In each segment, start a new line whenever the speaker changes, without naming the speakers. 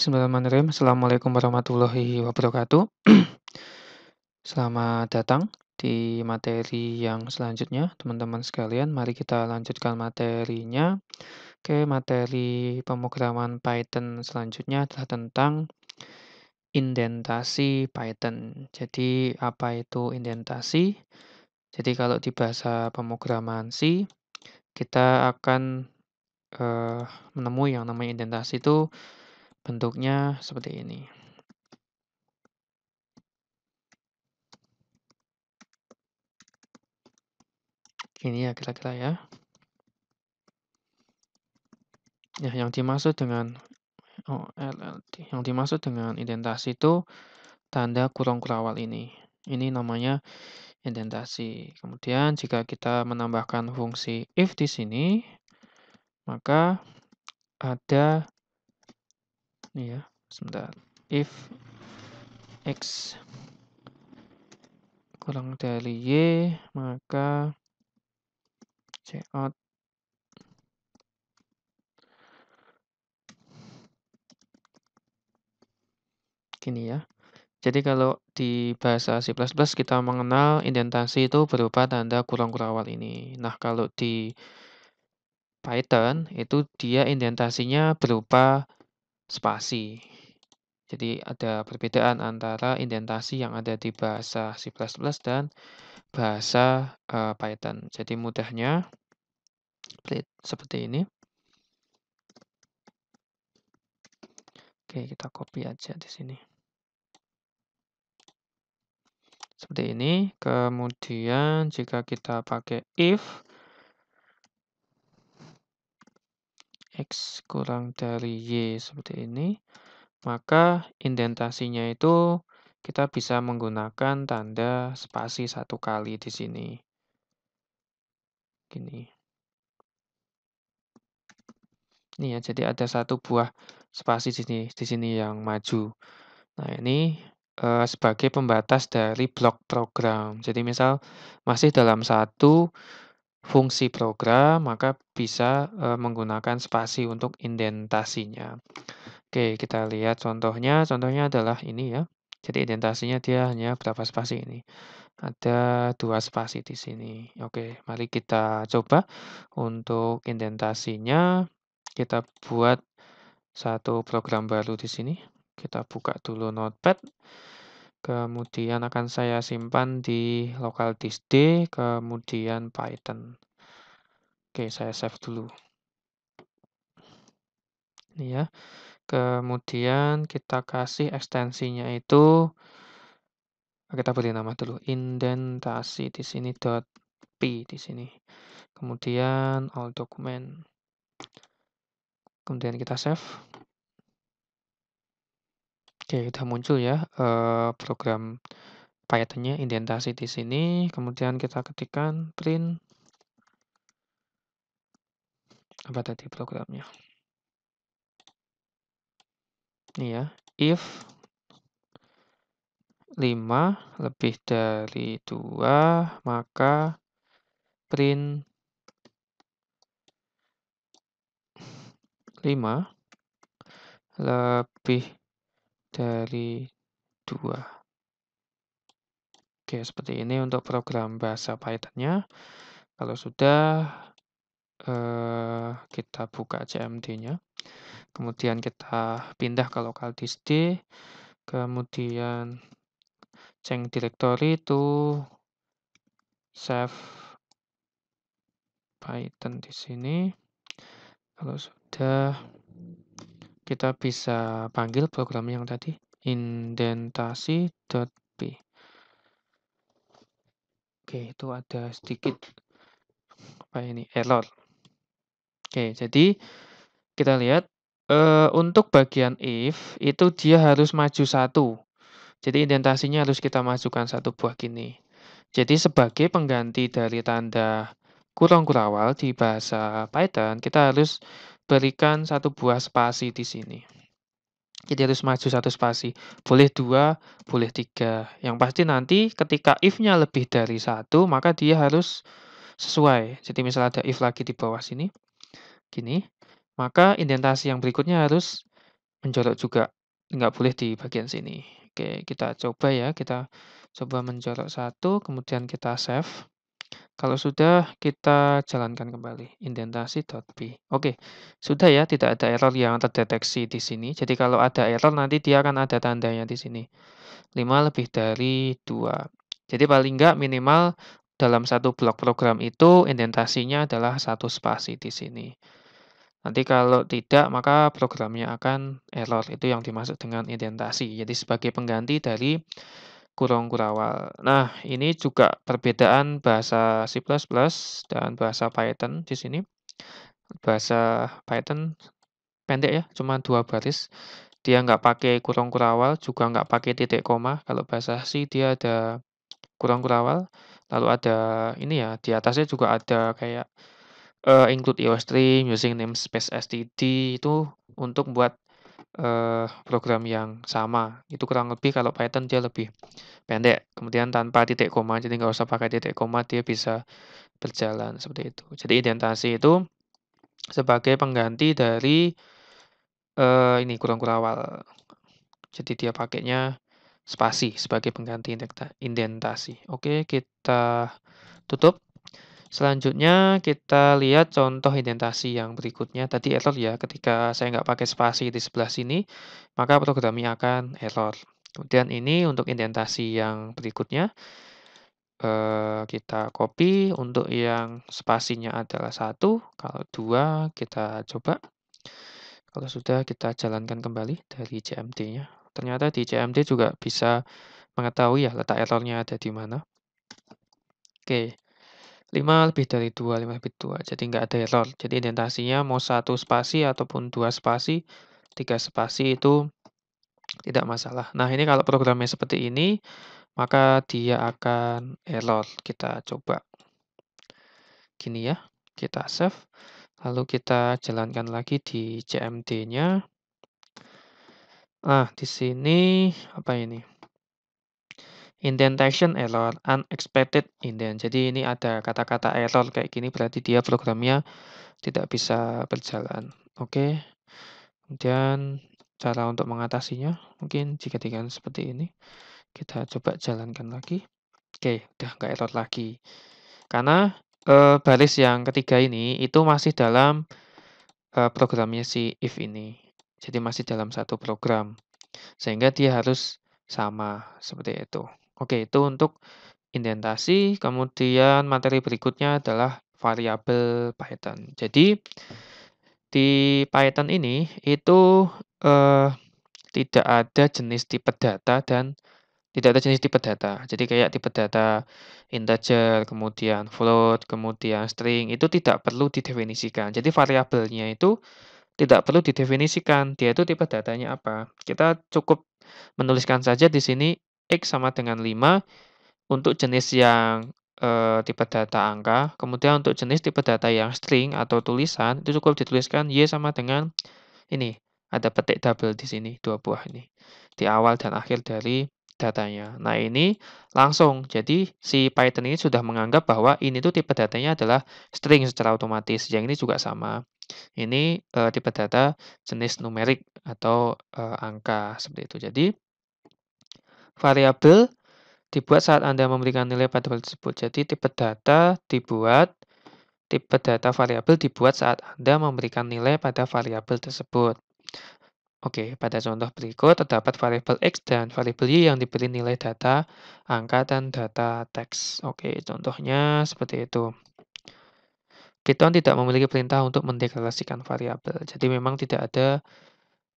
Bismillahirrahmanirrahim. Assalamualaikum warahmatullahi wabarakatuh. Selamat datang di materi yang selanjutnya, teman-teman sekalian. Mari kita lanjutkan materinya. Oke, materi pemrograman Python selanjutnya adalah tentang indentasi Python. Jadi, apa itu indentasi? Jadi, kalau di bahasa pemrograman C, kita akan eh, menemui yang namanya indentasi itu Bentuknya seperti ini. Ini ya kira-kira ya. Ya, yang dimaksud dengan oh, LLT, yang dimaksud dengan identasi itu tanda kurung kurawal ini. Ini namanya indentasi. Kemudian jika kita menambahkan fungsi if di sini, maka ada ini ya sebentar if x kurang dari y maka c out gini ya jadi kalau di bahasa C++ kita mengenal indentasi itu berupa tanda kurang kurawal ini. Nah, kalau di Python itu dia indentasinya berupa spasi. Jadi ada perbedaan antara indentasi yang ada di bahasa C++ dan bahasa uh, Python. Jadi mudahnya seperti ini. Oke, kita copy aja di sini. Seperti ini. Kemudian jika kita pakai if X kurang dari Y seperti ini, maka indentasinya itu kita bisa menggunakan tanda spasi satu kali di sini. Gini. Ini ya, jadi ada satu buah spasi di sini, di sini yang maju. Nah, ini eh, sebagai pembatas dari blok program. Jadi misal masih dalam satu fungsi program, maka bisa e, menggunakan spasi untuk indentasinya. Oke, kita lihat contohnya. Contohnya adalah ini ya. Jadi indentasinya dia hanya berapa spasi ini? Ada dua spasi di sini. Oke, mari kita coba untuk indentasinya. Kita buat satu program baru di sini. Kita buka dulu Notepad kemudian akan saya simpan di local disk D, kemudian Python. Oke, saya save dulu. Ini ya. Kemudian kita kasih ekstensinya itu kita beri nama dulu indentasi di sini dot p di sini. Kemudian all document. Kemudian kita save. Oke, sudah muncul ya, uh, program Python-nya, indentasi di sini, kemudian kita ketikkan print apa tadi programnya? Ini ya, if 5 lebih dari 2, maka print 5 lebih dari dua. Oke, seperti ini untuk program bahasa Python-nya. Kalau sudah, eh, kita buka CMD-nya. Kemudian kita pindah ke lokal disk D. Kemudian change directory to save Python di sini. Kalau sudah, kita bisa panggil program yang tadi indentasi.p. Oke, itu ada sedikit apa ini error. Oke, jadi kita lihat e, untuk bagian if itu dia harus maju satu. Jadi indentasinya harus kita masukkan satu buah gini. Jadi sebagai pengganti dari tanda kurung kurawal di bahasa Python, kita harus berikan satu buah spasi di sini. Jadi harus maju satu spasi. Boleh dua, boleh tiga. Yang pasti nanti ketika if-nya lebih dari satu, maka dia harus sesuai. Jadi misalnya ada if lagi di bawah sini, gini, maka indentasi yang berikutnya harus menjorok juga. Nggak boleh di bagian sini. Oke, kita coba ya. Kita coba menjorok satu, kemudian kita save. Kalau sudah, kita jalankan kembali indentasi.py. Oke, sudah ya, tidak ada error yang terdeteksi di sini. Jadi kalau ada error, nanti dia akan ada tandanya di sini. 5 lebih dari 2. Jadi paling nggak minimal dalam satu blok program itu indentasinya adalah satu spasi di sini. Nanti kalau tidak, maka programnya akan error. Itu yang dimaksud dengan indentasi. Jadi sebagai pengganti dari kurung kurawal. Nah, ini juga perbedaan bahasa C++ dan bahasa Python di sini. Bahasa Python pendek ya, cuma dua baris. Dia nggak pakai kurung kurawal, juga nggak pakai titik koma. Kalau bahasa C dia ada kurung kurawal, lalu ada ini ya, di atasnya juga ada kayak uh, include io stream using namespace std itu untuk buat uh, program yang sama. Itu kurang lebih kalau Python dia lebih pendek. Kemudian tanpa titik koma, jadi nggak usah pakai titik koma, dia bisa berjalan seperti itu. Jadi indentasi itu sebagai pengganti dari uh, ini kurang kurawal. Jadi dia pakainya spasi sebagai pengganti indentasi. Oke, kita tutup. Selanjutnya kita lihat contoh indentasi yang berikutnya. Tadi error ya, ketika saya nggak pakai spasi di sebelah sini, maka programnya akan error. Kemudian ini untuk indentasi yang berikutnya. Eh, kita copy untuk yang spasinya adalah satu, kalau dua kita coba. Kalau sudah kita jalankan kembali dari CMD-nya. Ternyata di CMD juga bisa mengetahui ya letak errornya ada di mana. Oke. 5 lebih dari 2, 5 lebih 2. Jadi nggak ada error. Jadi indentasinya mau satu spasi ataupun dua spasi, tiga spasi itu tidak masalah. Nah, ini kalau programnya seperti ini, maka dia akan error. Kita coba. Gini ya, kita save. Lalu kita jalankan lagi di CMD-nya. Nah, di sini apa ini? indentation error, unexpected indent. Jadi ini ada kata-kata error kayak gini berarti dia programnya tidak bisa berjalan. Oke. dan cara untuk mengatasinya mungkin jika dengan seperti ini kita coba jalankan lagi. Oke, udah nggak error lagi. Karena e, baris yang ketiga ini itu masih dalam e, programnya si if ini. Jadi masih dalam satu program. Sehingga dia harus sama seperti itu. Oke, itu untuk indentasi. Kemudian materi berikutnya adalah variabel Python. Jadi di Python ini itu eh, tidak ada jenis tipe data dan tidak ada jenis tipe data. Jadi kayak tipe data integer, kemudian float, kemudian string itu tidak perlu didefinisikan. Jadi variabelnya itu tidak perlu didefinisikan dia itu tipe datanya apa. Kita cukup menuliskan saja di sini X sama dengan 5 untuk jenis yang e, tipe data angka. Kemudian untuk jenis tipe data yang string atau tulisan itu cukup dituliskan Y sama dengan ini. Ada petik double di sini, dua buah ini. Di awal dan akhir dari datanya. Nah ini langsung, jadi si Python ini sudah menganggap bahwa ini tuh tipe datanya adalah string secara otomatis. Yang ini juga sama. Ini e, tipe data jenis numerik atau e, angka seperti itu. Jadi variabel dibuat saat Anda memberikan nilai pada variabel tersebut. Jadi tipe data dibuat, tipe data variabel dibuat saat Anda memberikan nilai pada variabel tersebut. Oke, pada contoh berikut terdapat variabel X dan variabel Y yang diberi nilai data angka dan data teks. Oke, contohnya seperti itu. Python tidak memiliki perintah untuk mendeklarasikan variabel. Jadi memang tidak ada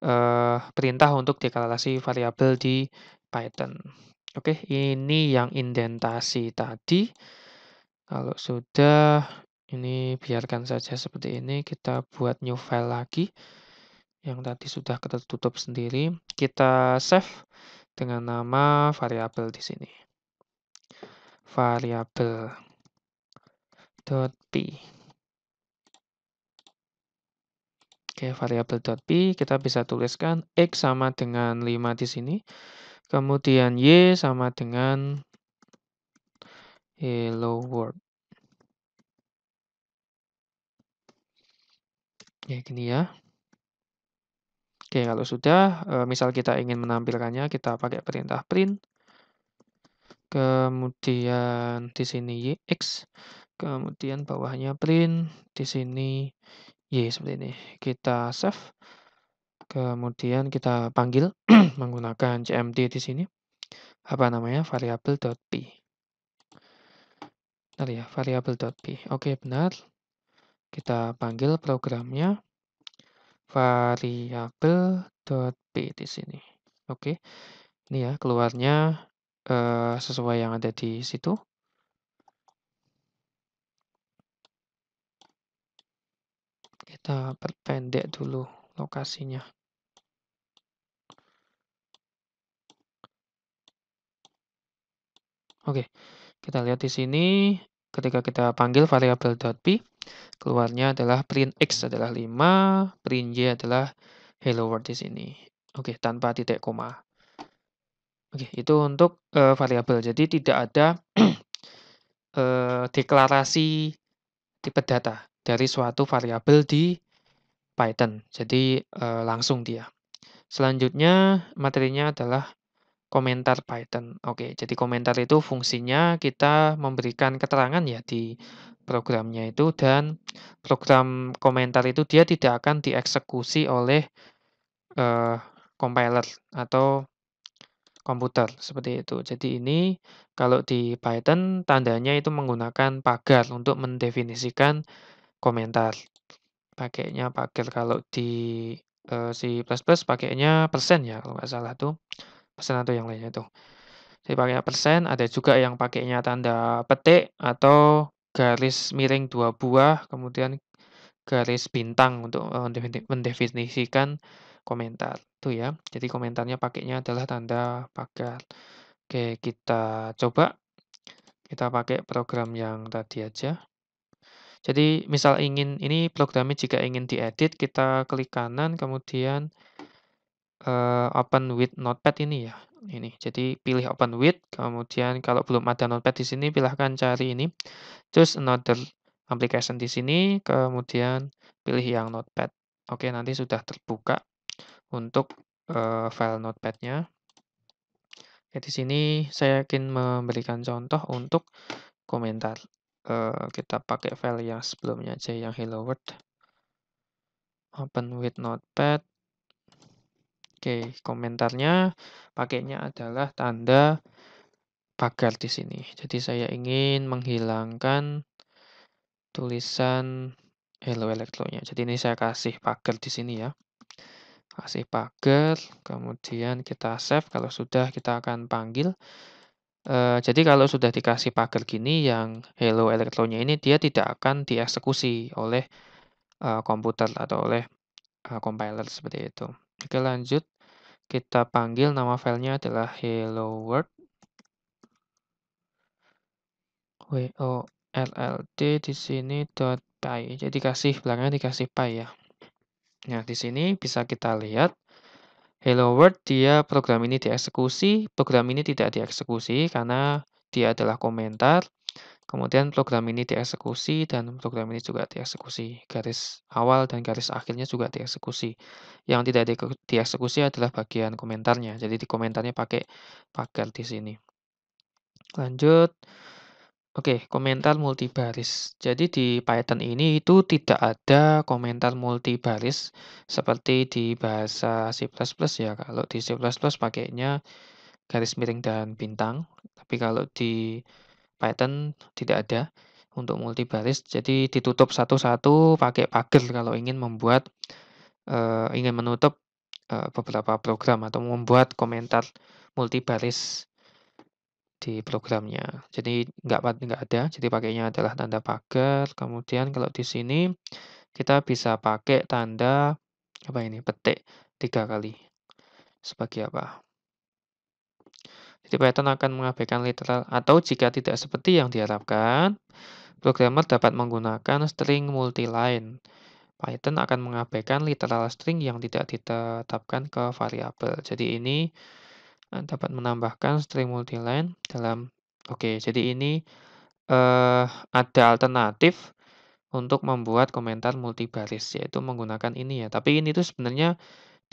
uh, perintah untuk deklarasi variabel di Python. Oke, ini yang indentasi tadi. Kalau sudah, ini biarkan saja seperti ini. Kita buat new file lagi. Yang tadi sudah kita tutup sendiri. Kita save dengan nama variable di sini. Variabel .p. Oke, variabel .p kita bisa tuliskan x sama dengan 5 di sini. Kemudian Y sama dengan hello world. Ya, gini ya. Oke, kalau sudah, eh, misal kita ingin menampilkannya, kita pakai perintah print. Kemudian di sini Y, x, kemudian bawahnya print, di sini Y seperti ini. Kita save. Kemudian kita panggil menggunakan cmd di sini apa namanya dot b Nah, ya, dot b Oke, benar. Kita panggil programnya variabel.p di sini. Oke. Ini ya, keluarnya uh, sesuai yang ada di situ. kita perpendek dulu lokasinya. Oke, kita lihat di sini ketika kita panggil variabel .p, keluarnya adalah print x adalah 5, print y adalah hello world di sini. Oke, tanpa titik koma. Oke, itu untuk uh, eh, variabel. Jadi tidak ada uh, deklarasi tipe data dari suatu variabel di Python. Jadi uh, langsung dia. Selanjutnya materinya adalah komentar Python. Oke, jadi komentar itu fungsinya kita memberikan keterangan ya di programnya itu dan program komentar itu dia tidak akan dieksekusi oleh uh, compiler atau komputer seperti itu. Jadi ini kalau di Python tandanya itu menggunakan pagar untuk mendefinisikan komentar. Pakainya pagar kalau di uh, C++ pakainya persen ya kalau nggak salah tuh persen atau yang lainnya itu. Jadi pakai persen, ada juga yang pakainya tanda petik atau garis miring dua buah, kemudian garis bintang untuk eh, mendefinisikan komentar. Itu ya. Jadi komentarnya pakainya adalah tanda pagar. Oke, kita coba. Kita pakai program yang tadi aja. Jadi misal ingin ini programnya jika ingin diedit, kita klik kanan kemudian uh, open with notepad ini ya, ini. Jadi pilih open with, kemudian kalau belum ada notepad di sini silahkan cari ini, choose another application di sini, kemudian pilih yang notepad. Oke, nanti sudah terbuka untuk, uh, file Notepadnya. Ya, di sini saya yakin memberikan contoh untuk komentar. uh, kita pakai file yang sebelumnya aja yang hello world. Open with notepad. Oke, komentarnya pakainya adalah tanda pagar di sini. Jadi saya ingin menghilangkan tulisan hello elektronya. Jadi ini saya kasih pagar di sini ya. Kasih pagar, kemudian kita save. Kalau sudah kita akan panggil Uh, jadi kalau sudah dikasih pagar gini, yang hello elektronnya ini dia tidak akan dieksekusi oleh uh, komputer atau oleh uh, compiler seperti itu. Oke lanjut. Kita panggil nama filenya adalah hello world. d di sini dot .py. Jadi kasih belakangnya dikasih py ya. Nah, di sini bisa kita lihat hello world dia program ini dieksekusi, program ini tidak dieksekusi karena dia adalah komentar. Kemudian program ini dieksekusi dan program ini juga dieksekusi. Garis awal dan garis akhirnya juga dieksekusi. Yang tidak dieksekusi adalah bagian komentarnya. Jadi di komentarnya pakai pagar di sini. Lanjut. Oke, komentar multibaris. Jadi di Python ini itu tidak ada komentar multibaris seperti di bahasa C++ ya. Kalau di C++ pakainya garis miring dan bintang. Tapi kalau di Python tidak ada untuk multi baris, Jadi ditutup satu-satu pakai pagar kalau ingin membuat uh, ingin menutup uh, beberapa program atau membuat komentar multi baris di programnya. Jadi nggak nggak ada. Jadi pakainya adalah tanda pagar. Kemudian kalau di sini kita bisa pakai tanda apa ini petik tiga kali sebagai apa? Jadi Python akan mengabaikan literal atau jika tidak seperti yang diharapkan, programmer dapat menggunakan string multiline. Python akan mengabaikan literal string yang tidak ditetapkan ke variabel. Jadi ini eh, dapat menambahkan string multiline dalam Oke, jadi ini uh, ada alternatif untuk membuat komentar multibaris yaitu menggunakan ini ya. Tapi ini tuh sebenarnya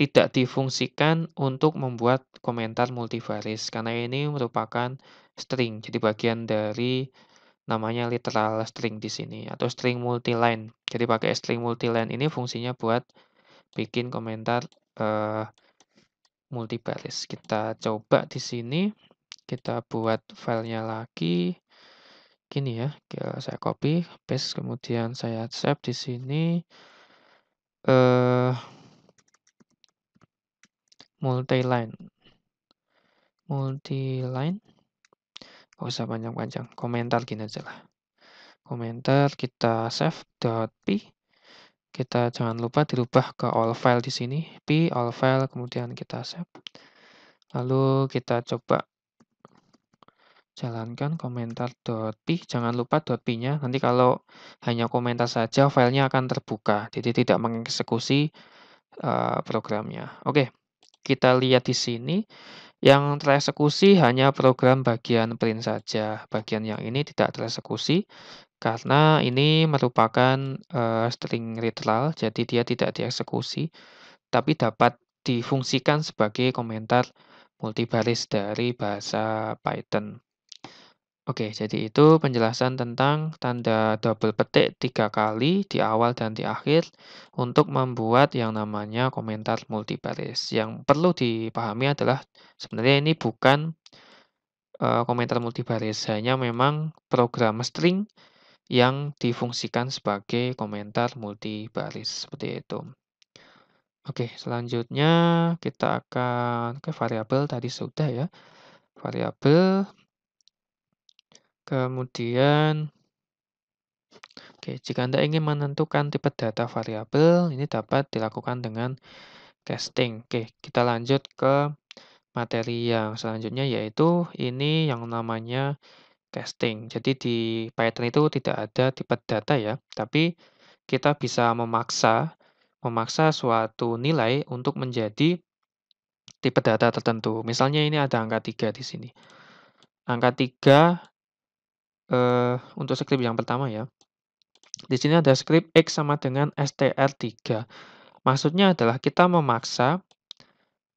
tidak difungsikan untuk membuat komentar multivaris karena ini merupakan string. Jadi bagian dari namanya literal string di sini atau string multiline. Jadi pakai string multiline ini fungsinya buat bikin komentar uh, multivaris Kita coba di sini kita buat filenya lagi. Gini ya, saya copy, paste, kemudian saya save di sini. Eh, multi-line. Multi-line. Gak usah panjang-panjang. Komentar gini aja lah. Komentar kita save .p. Kita jangan lupa dirubah ke all file di sini. P all file kemudian kita save. Lalu kita coba jalankan komentar komentar.p jangan lupa .p-nya nanti kalau hanya komentar saja filenya akan terbuka jadi tidak mengeksekusi eh, programnya oke okay kita lihat di sini, yang tereksekusi hanya program bagian print saja. Bagian yang ini tidak tereksekusi karena ini merupakan uh, string literal, jadi dia tidak dieksekusi, tapi dapat difungsikan sebagai komentar multibaris dari bahasa Python. Oke, jadi itu penjelasan tentang tanda double petik tiga kali di awal dan di akhir untuk membuat yang namanya komentar multibaris. Yang perlu dipahami adalah sebenarnya ini bukan uh, komentar multibaris, hanya memang program string yang difungsikan sebagai komentar multibaris seperti itu. Oke, selanjutnya kita akan ke variabel tadi sudah ya. Variabel Kemudian, oke, jika Anda ingin menentukan tipe data variabel, ini dapat dilakukan dengan casting. Oke, kita lanjut ke materi yang selanjutnya, yaitu ini yang namanya casting. Jadi di Python itu tidak ada tipe data ya, tapi kita bisa memaksa memaksa suatu nilai untuk menjadi tipe data tertentu. Misalnya ini ada angka 3 di sini. Angka 3 uh, untuk script yang pertama ya. Di sini ada script X sama dengan str3. Maksudnya adalah kita memaksa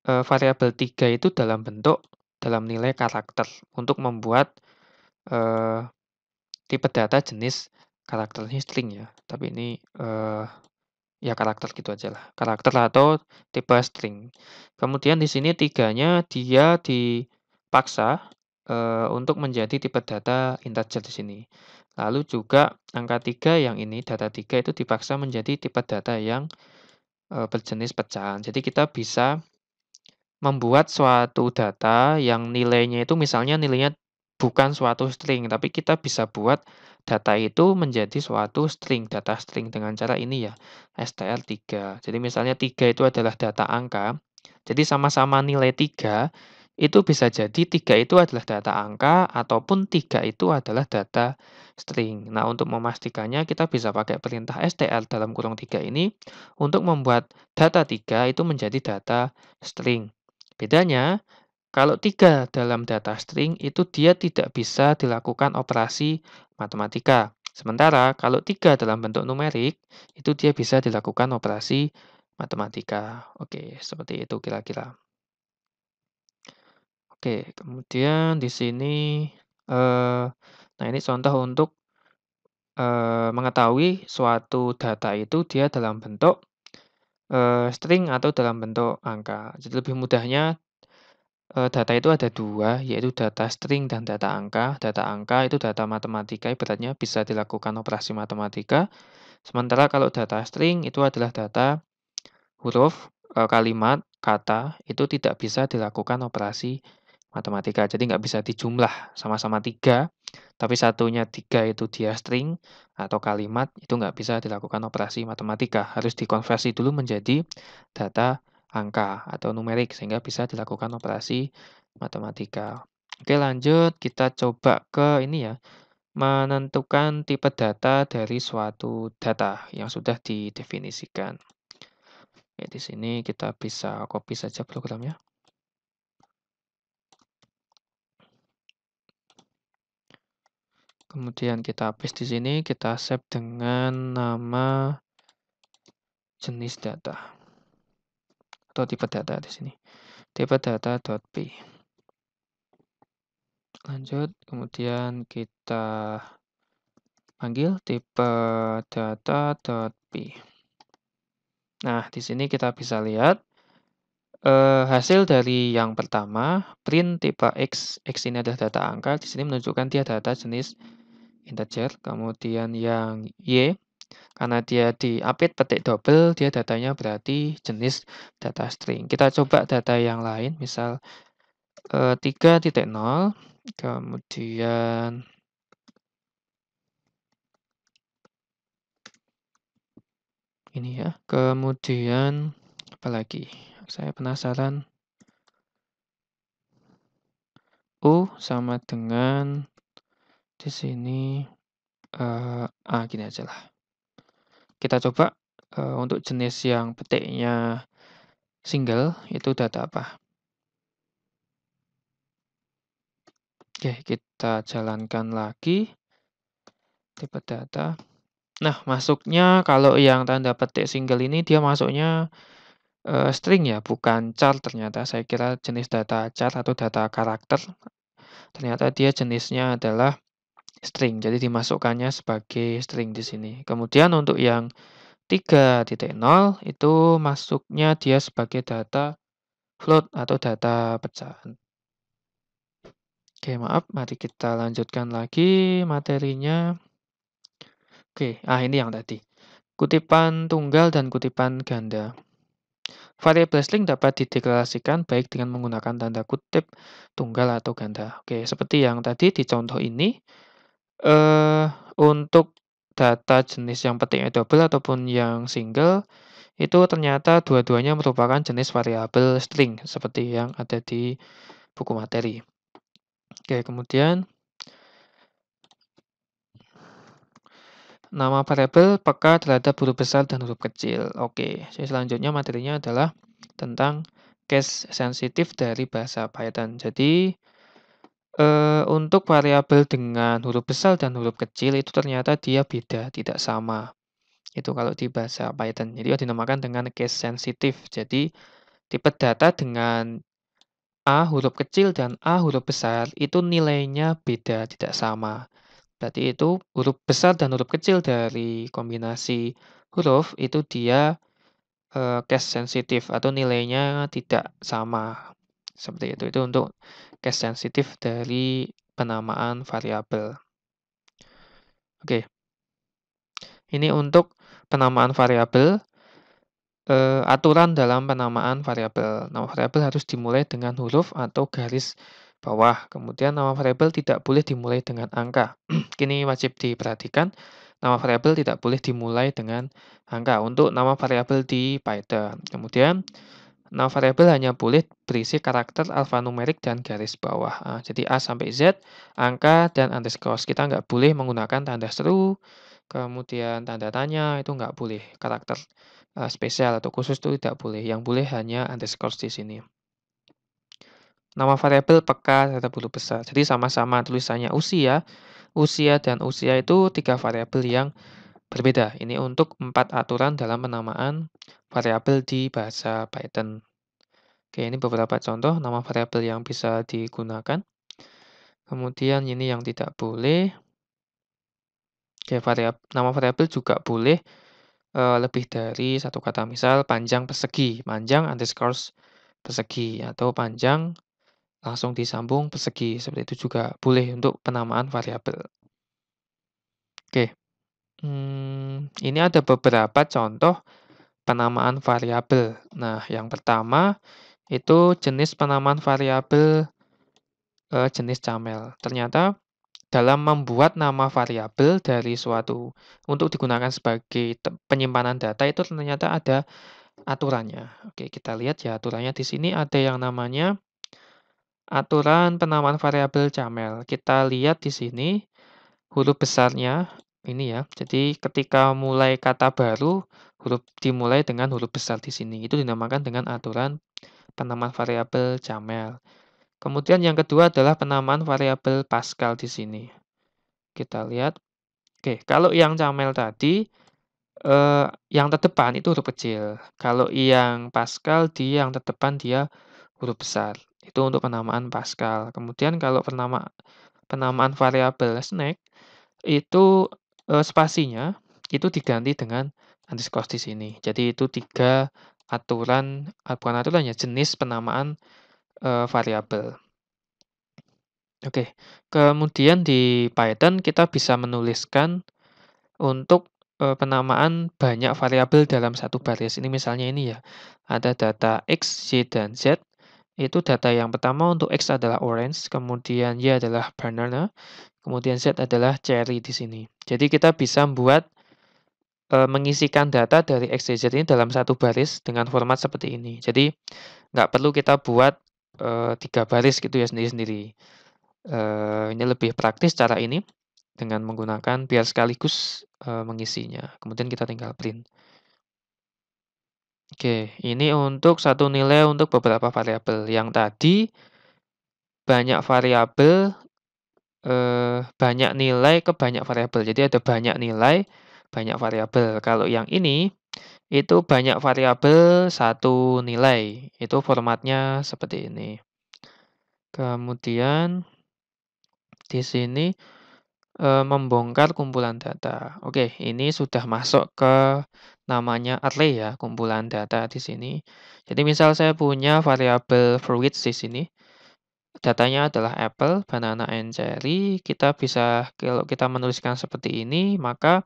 uh, variabel 3 itu dalam bentuk, dalam nilai karakter untuk membuat uh, tipe data jenis karakternya string ya. Tapi ini uh, ya karakter gitu aja lah. Karakter atau tipe string. Kemudian di sini tiganya dia dipaksa Eh, untuk menjadi tipe data integer di sini. Lalu juga angka 3 yang ini, data 3 itu dipaksa menjadi tipe data yang eh, berjenis pecahan. Jadi kita bisa membuat suatu data yang nilainya itu misalnya nilainya bukan suatu string, tapi kita bisa buat data itu menjadi suatu string, data string dengan cara ini ya, str3. Jadi misalnya 3 itu adalah data angka, jadi sama-sama nilai 3, itu bisa jadi tiga itu adalah data angka ataupun tiga itu adalah data string. Nah, untuk memastikannya kita bisa pakai perintah str dalam kurung tiga ini untuk membuat data tiga itu menjadi data string. Bedanya, kalau tiga dalam data string itu dia tidak bisa dilakukan operasi matematika. Sementara kalau tiga dalam bentuk numerik itu dia bisa dilakukan operasi matematika. Oke, seperti itu kira-kira. Oke, kemudian di sini, eh, nah ini contoh untuk, eh, mengetahui suatu data itu dia dalam bentuk, eh, string atau dalam bentuk angka. Jadi lebih mudahnya, eh, data itu ada dua, yaitu data string dan data angka. Data angka itu data matematika, ibaratnya bisa dilakukan operasi matematika. Sementara kalau data string itu adalah data huruf, eh, kalimat, kata, itu tidak bisa dilakukan operasi matematika. Jadi nggak bisa dijumlah sama-sama tiga, tapi satunya tiga itu dia string atau kalimat itu nggak bisa dilakukan operasi matematika. Harus dikonversi dulu menjadi data angka atau numerik sehingga bisa dilakukan operasi matematika. Oke lanjut kita coba ke ini ya menentukan tipe data dari suatu data yang sudah didefinisikan. Oke, di sini kita bisa copy saja programnya. Kemudian kita paste di sini, kita save dengan nama jenis data atau tipe data di sini. Tipe data p Lanjut, kemudian kita panggil tipe data p Nah, di sini kita bisa lihat Uh, hasil dari yang pertama, print tipe X, X ini adalah data angka, di sini menunjukkan dia data jenis integer. Kemudian yang Y, karena dia diapit update petik double, dia datanya berarti jenis data string. Kita coba data yang lain, misal eh, titik 3.0, kemudian ini ya. Kemudian apa lagi? Saya penasaran U sama dengan di sini, uh, ah, gini aja lah Kita coba, uh, untuk jenis yang petiknya single, itu data apa? Oke, kita jalankan lagi. Tipe data. Nah, masuknya kalau yang tanda petik single ini, dia masuknya, uh, string ya, bukan char ternyata. Saya kira jenis data char atau data karakter, ternyata dia jenisnya adalah string. Jadi dimasukkannya sebagai string di sini. Kemudian untuk yang 3.0 itu masuknya dia sebagai data float atau data pecahan. Oke, maaf. Mari kita lanjutkan lagi materinya. Oke, ah ini yang tadi. Kutipan tunggal dan kutipan ganda. Variable string dapat dideklarasikan baik dengan menggunakan tanda kutip tunggal atau ganda. Oke, seperti yang tadi di contoh ini, uh, untuk data jenis yang petiknya double ataupun yang single itu ternyata dua-duanya merupakan jenis variabel string seperti yang ada di buku materi. Oke, kemudian nama variabel peka terhadap huruf besar dan huruf kecil. Oke, jadi selanjutnya materinya adalah tentang case sensitif dari bahasa Python. Jadi Eh, untuk variabel dengan huruf besar dan huruf kecil itu ternyata dia beda, tidak sama. Itu kalau di bahasa Python. Jadi, dinamakan dengan case sensitive. Jadi, tipe data dengan A huruf kecil dan A huruf besar itu nilainya beda, tidak sama. Berarti itu huruf besar dan huruf kecil dari kombinasi huruf itu dia, eh, case sensitive atau nilainya tidak sama. Seperti itu. Itu untuk case sensitif dari penamaan variabel. Oke. Ini untuk penamaan variabel eh, aturan dalam penamaan variabel. Nama variabel harus dimulai dengan huruf atau garis bawah. Kemudian nama variabel tidak boleh dimulai dengan angka. Kini wajib diperhatikan nama variabel tidak boleh dimulai dengan angka untuk nama variabel di Python. Kemudian Nah, variabel hanya boleh berisi karakter alfanumerik dan garis bawah. Nah, jadi A sampai Z, angka dan underscore. Kita nggak boleh menggunakan tanda seru, kemudian tanda tanya, itu nggak boleh. Karakter uh, spesial atau khusus itu tidak boleh. Yang boleh hanya underscore di sini. Nama variabel peka tetap bulu besar. Jadi sama-sama tulisannya usia. Usia dan usia itu tiga variabel yang berbeda. Ini untuk empat aturan dalam penamaan variabel di bahasa Python. Oke, ini beberapa contoh nama variabel yang bisa digunakan. Kemudian ini yang tidak boleh. Oke, variab nama variabel juga boleh e, lebih dari satu kata. Misal panjang persegi, panjang underscore persegi, atau panjang langsung disambung persegi. Seperti itu juga boleh untuk penamaan variabel. Oke. Hmm, ini ada beberapa contoh penamaan variabel. Nah, yang pertama itu jenis penamaan variabel eh, jenis camel. Ternyata dalam membuat nama variabel dari suatu untuk digunakan sebagai penyimpanan data itu ternyata ada aturannya. Oke, kita lihat ya aturannya di sini ada yang namanya aturan penamaan variabel camel. Kita lihat di sini huruf besarnya ini ya. Jadi ketika mulai kata baru, huruf dimulai dengan huruf besar di sini. Itu dinamakan dengan aturan penamaan variabel Jamel. Kemudian yang kedua adalah penamaan variabel Pascal di sini. Kita lihat. Oke, kalau yang Jamel tadi eh, yang terdepan itu huruf kecil. Kalau yang Pascal di yang terdepan dia huruf besar. Itu untuk penamaan Pascal. Kemudian kalau penama penamaan variabel snack itu Eh, spasinya itu diganti dengan antiskos di sini. Jadi itu tiga aturan eh, bukan aturan ya, jenis penamaan, eee, eh, variabel. Oke, kemudian di Python kita bisa menuliskan untuk, penamaan banyak variabel dalam satu baris. Ini misalnya ini ya, ada data X, Y, dan Z. Itu data yang pertama untuk X adalah orange, kemudian Y adalah banana, Kemudian set adalah cherry di sini. Jadi kita bisa membuat e, mengisikan data dari XJZ ini dalam satu baris dengan format seperti ini. Jadi nggak perlu kita buat e, tiga baris gitu ya sendiri-sendiri. E, ini lebih praktis cara ini dengan menggunakan biar sekaligus e, mengisinya. Kemudian kita tinggal print. Oke, ini untuk satu nilai untuk beberapa variabel. Yang tadi banyak variabel eh, banyak nilai ke banyak variabel. Jadi ada banyak nilai, banyak variabel. Kalau yang ini itu banyak variabel satu nilai. Itu formatnya seperti ini. Kemudian di sini e, membongkar kumpulan data. Oke, ini sudah masuk ke namanya array ya, kumpulan data di sini. Jadi misal saya punya variabel fruits di sini. Datanya adalah apple, banana, and cherry. Kita bisa, kalau kita menuliskan seperti ini, maka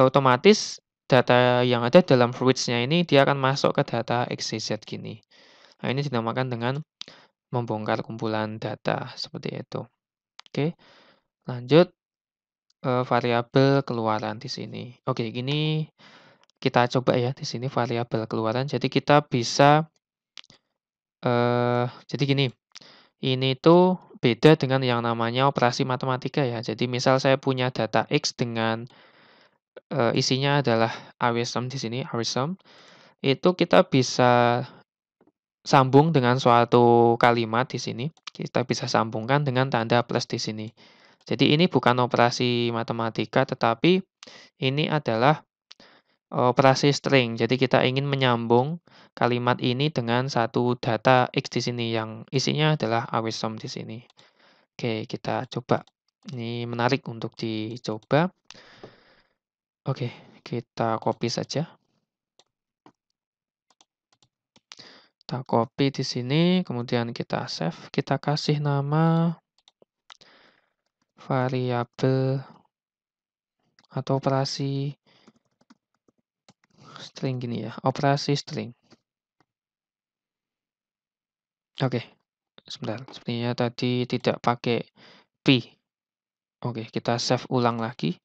otomatis data yang ada dalam fruits-nya ini, dia akan masuk ke data XYZ gini. Nah, ini dinamakan dengan membongkar kumpulan data, seperti itu. Oke, lanjut e, variabel keluaran di sini. Oke, gini kita coba ya di sini variabel keluaran. Jadi kita bisa eh, jadi gini. Ini tuh beda dengan yang namanya operasi matematika ya. Jadi misal saya punya data X dengan e, isinya adalah sum di sini, awism. Itu kita bisa sambung dengan suatu kalimat di sini. Kita bisa sambungkan dengan tanda plus di sini. Jadi ini bukan operasi matematika tetapi ini adalah Operasi string. Jadi kita ingin menyambung kalimat ini dengan satu data X di sini yang isinya adalah awisom di sini. Oke, kita coba. Ini menarik untuk dicoba. Oke, kita copy saja. Kita copy di sini, kemudian kita save. Kita kasih nama variabel atau operasi string gini ya, operasi string. Oke, okay. sebentar. Sepertinya tadi tidak pakai P. Oke, okay, kita save ulang lagi.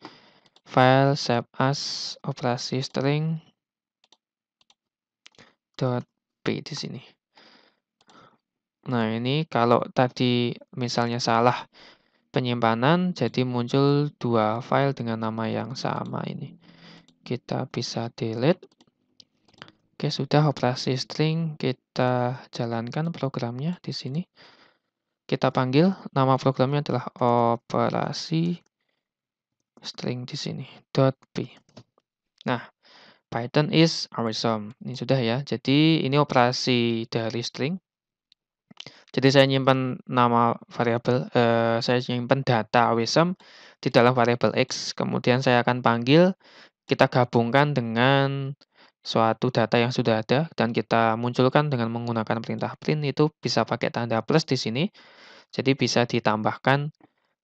File save as operasi string dot P di sini. Nah, ini kalau tadi misalnya salah penyimpanan, jadi muncul dua file dengan nama yang sama ini kita bisa delete. Oke, sudah operasi string kita jalankan programnya di sini. Kita panggil, nama programnya adalah operasi string di sini, .p. Nah, Python is awesome. Ini sudah ya, jadi ini operasi dari string. Jadi saya nyimpan nama variabel, uh, saya nyimpan data awesome di dalam variabel x. Kemudian saya akan panggil kita gabungkan dengan suatu data yang sudah ada dan kita munculkan dengan menggunakan perintah print itu bisa pakai tanda plus di sini. Jadi bisa ditambahkan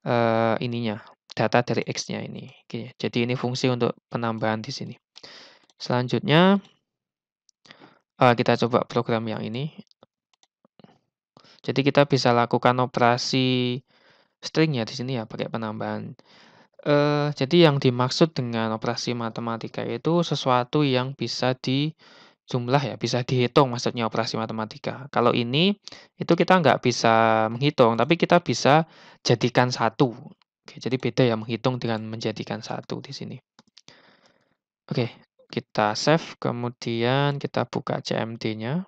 eh, ininya, data dari X-nya ini. Oke, jadi ini fungsi untuk penambahan di sini. Selanjutnya eh, kita coba program yang ini. Jadi kita bisa lakukan operasi string ya di sini ya pakai penambahan. Eh, jadi yang dimaksud dengan operasi matematika itu sesuatu yang bisa dijumlah ya, bisa dihitung maksudnya operasi matematika. Kalau ini, itu kita nggak bisa menghitung, tapi kita bisa jadikan satu. Oke, jadi beda ya menghitung dengan menjadikan satu di sini. Oke, kita save, kemudian kita buka CMD-nya.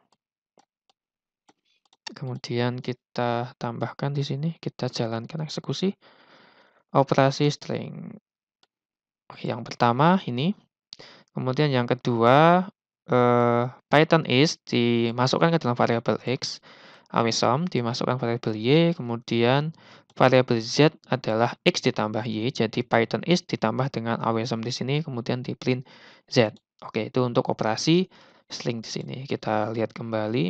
Kemudian kita tambahkan di sini, kita jalankan eksekusi operasi string. Yang pertama ini, kemudian yang kedua eh, Python is dimasukkan ke dalam variabel x, awesome, dimasukkan variabel y, kemudian variabel z adalah x ditambah y, jadi Python is ditambah dengan awesome di sini, kemudian di print z. Oke, itu untuk operasi string di sini. Kita lihat kembali,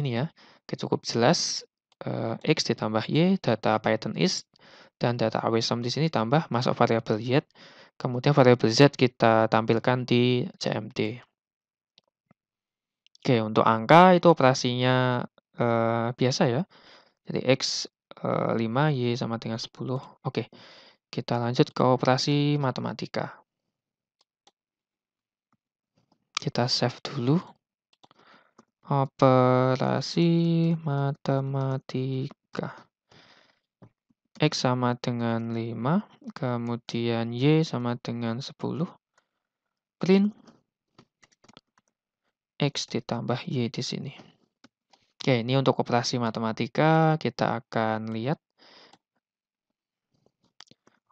ini ya, cukup jelas. Eh, X ditambah Y, data Python is dan data away sum di sini tambah masuk variabel z, kemudian variabel z kita tampilkan di CMD. Oke, untuk angka itu operasinya eh, biasa ya. Jadi X eh, 5, Y sama dengan 10. Oke, kita lanjut ke operasi matematika. Kita save dulu. Operasi matematika. X sama dengan 5, kemudian Y sama dengan 10. Print X ditambah Y di sini. Oke, ini untuk operasi matematika kita akan lihat.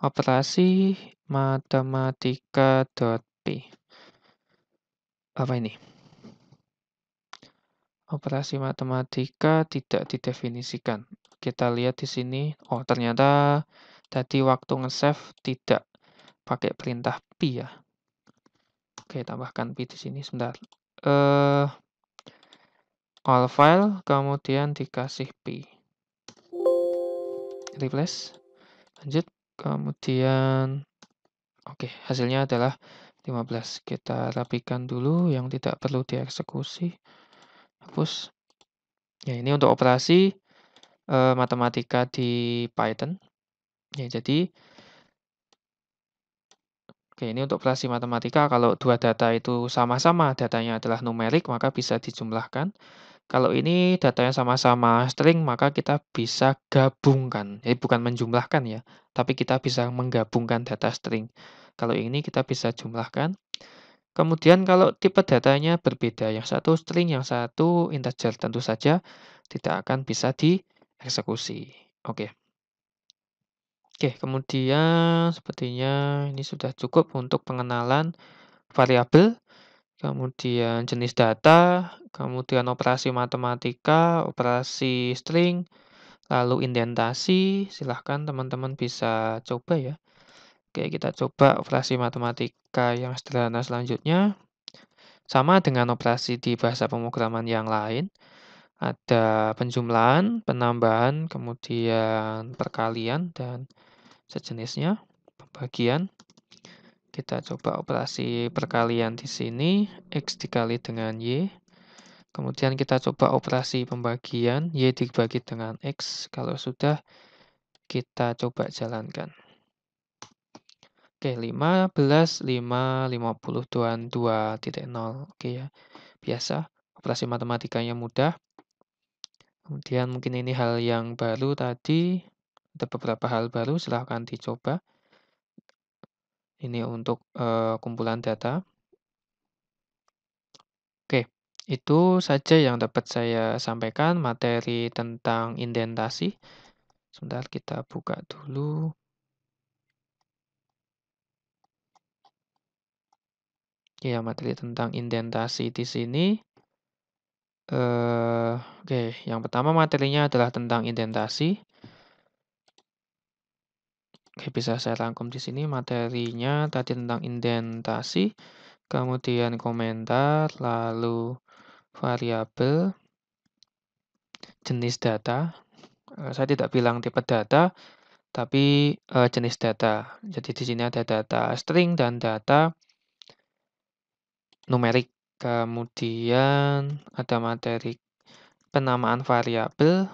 Operasi matematika.p. Apa ini? Operasi matematika tidak didefinisikan. Kita lihat di sini, oh ternyata tadi waktu nge-save tidak pakai perintah pi ya. Oke, tambahkan pi di sini sebentar. uh, all file kemudian dikasih pi. Replace. Lanjut, kemudian oke, okay, hasilnya adalah 15. Kita rapikan dulu yang tidak perlu dieksekusi hapus. Ya, ini untuk operasi e, matematika di Python. Ya, jadi Oke, ini untuk operasi matematika kalau dua data itu sama-sama datanya adalah numerik maka bisa dijumlahkan. Kalau ini datanya sama-sama string maka kita bisa gabungkan. Jadi eh, bukan menjumlahkan ya, tapi kita bisa menggabungkan data string. Kalau ini kita bisa jumlahkan. Kemudian kalau tipe datanya berbeda, yang satu string, yang satu integer, tentu saja tidak akan bisa dieksekusi. Oke. Oke, kemudian sepertinya ini sudah cukup untuk pengenalan variabel, kemudian jenis data, kemudian operasi matematika, operasi string, lalu indentasi. Silahkan teman-teman bisa coba ya. Oke, kita coba operasi matematika yang sederhana selanjutnya. Sama dengan operasi di bahasa pemrograman yang lain. Ada penjumlahan, penambahan, kemudian perkalian, dan sejenisnya, pembagian. Kita coba operasi perkalian di sini, X dikali dengan Y. Kemudian kita coba operasi pembagian, Y dibagi dengan X. Kalau sudah, kita coba jalankan. Oke, 15, 5, 50, titik nol Oke ya, biasa. Operasi matematikanya mudah. Kemudian mungkin ini hal yang baru tadi. Ada beberapa hal baru, silahkan dicoba. Ini untuk uh, kumpulan data. Oke, itu saja yang dapat saya sampaikan materi tentang indentasi. Sebentar kita buka dulu. ya materi tentang indentasi di sini. Uh, Oke, okay. yang pertama materinya adalah tentang indentasi. Oke, bisa saya rangkum di sini materinya tadi tentang indentasi, kemudian komentar, lalu variabel, jenis data. Eh, saya tidak bilang tipe data, tapi uh, jenis data. Jadi di sini ada data string dan data numerik. Kemudian ada materi penamaan variabel.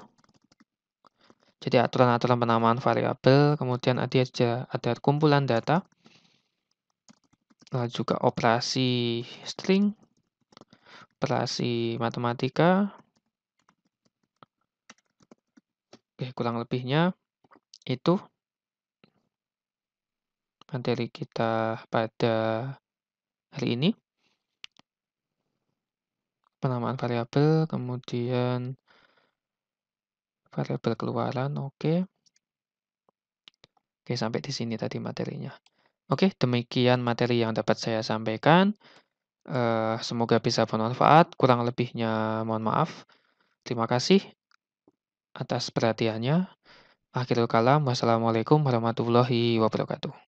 Jadi aturan-aturan penamaan variabel, kemudian ada aja ada kumpulan data. Lalu juga operasi string, operasi matematika. Oke, kurang lebihnya itu materi kita pada hari ini penamaan variabel, kemudian variabel keluaran, oke. Oke, sampai di sini tadi materinya. Oke, demikian materi yang dapat saya sampaikan. Eh, semoga bisa bermanfaat. Kurang lebihnya mohon maaf. Terima kasih atas perhatiannya. Akhirul kalam, wassalamualaikum warahmatullahi wabarakatuh.